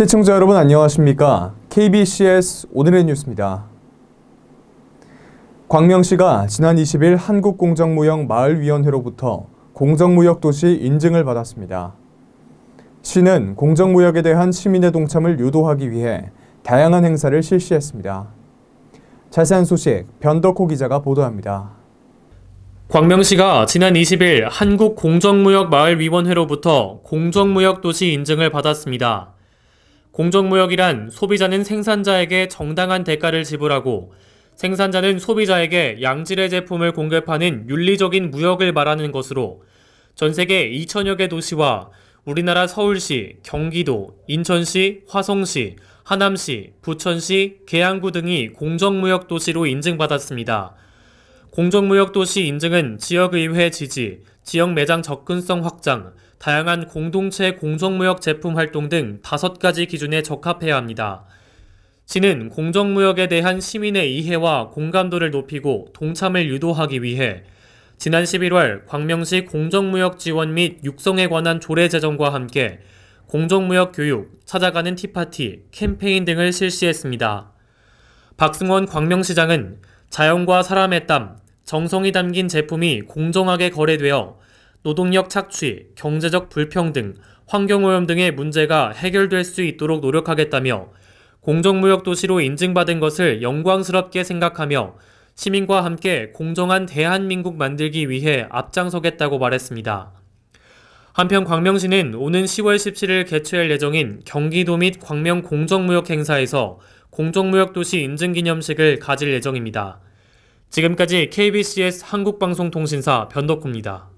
시청자 여러분 안녕하십니까? KBCS 오늘의 뉴스입니다. 광명시가 지난 20일 한국공정무역 마을위원회로부터 공정무역도시 인증을 받았습니다. 시는 공정무역에 대한 시민의 동참을 유도하기 위해 다양한 행사를 실시했습니다. 자세한 소식 변덕호 기자가 보도합니다. 광명시가 지난 20일 한국공정무역마을위원회로부터 공정무역도시 인증을 받았습니다. 공정무역이란 소비자는 생산자에게 정당한 대가를 지불하고 생산자는 소비자에게 양질의 제품을 공급하는 윤리적인 무역을 말하는 것으로 전 세계 2천여 개 도시와 우리나라 서울시, 경기도, 인천시, 화성시, 하남시, 부천시, 계양구 등이 공정무역 도시로 인증받았습니다. 공정무역 도시 인증은 지역의회 지지, 지역 매장 접근성 확장, 다양한 공동체 공정무역 제품 활동 등 5가지 기준에 적합해야 합니다. 시는 공정무역에 대한 시민의 이해와 공감도를 높이고 동참을 유도하기 위해 지난 11월 광명시 공정무역 지원 및 육성에 관한 조례 제정과 함께 공정무역 교육, 찾아가는 티파티, 캠페인 등을 실시했습니다. 박승원 광명시장은 자연과 사람의 땀, 정성이 담긴 제품이 공정하게 거래되어 노동력 착취, 경제적 불평등, 환경오염 등의 문제가 해결될 수 있도록 노력하겠다며 공정무역 도시로 인증받은 것을 영광스럽게 생각하며 시민과 함께 공정한 대한민국 만들기 위해 앞장서겠다고 말했습니다. 한편 광명시는 오는 10월 17일 개최할 예정인 경기도 및 광명 공정무역 행사에서 공정무역 도시 인증기념식을 가질 예정입니다. 지금까지 KBCS 한국방송통신사 변덕구입니다.